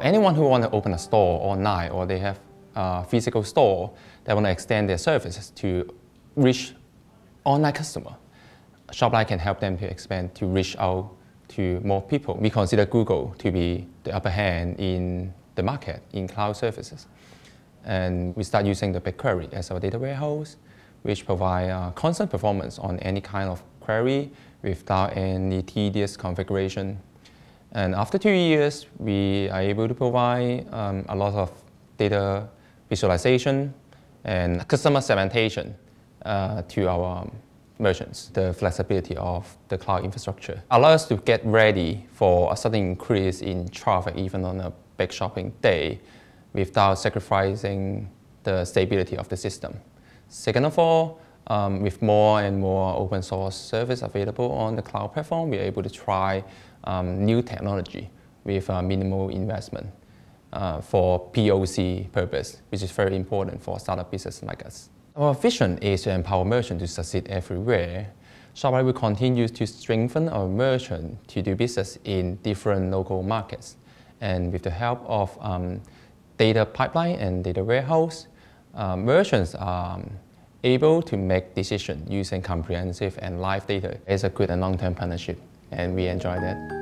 Anyone who want to open a store online or they have a physical store, they want to extend their services to reach online customer. Shopline can help them to expand to reach out to more people. We consider Google to be the upper hand in the market in cloud services. And we start using the BigQuery as our data warehouse, which provide uh, constant performance on any kind of query without any tedious configuration and after two years, we are able to provide um, a lot of data visualization and customer segmentation uh, to our merchants. The flexibility of the cloud infrastructure allows us to get ready for a sudden increase in traffic even on a big shopping day without sacrificing the stability of the system. Second of all, um, with more and more open source service available on the cloud platform, we're able to try um, new technology with uh, minimal investment uh, for POC purpose, which is very important for startup business like us. Our vision is to empower merchants to succeed everywhere. Shopify will continue to strengthen our merchants to do business in different local markets. And with the help of um, data pipeline and data warehouse, uh, merchants are um, able to make decisions using comprehensive and live data is a good and long-term partnership, and we enjoy that.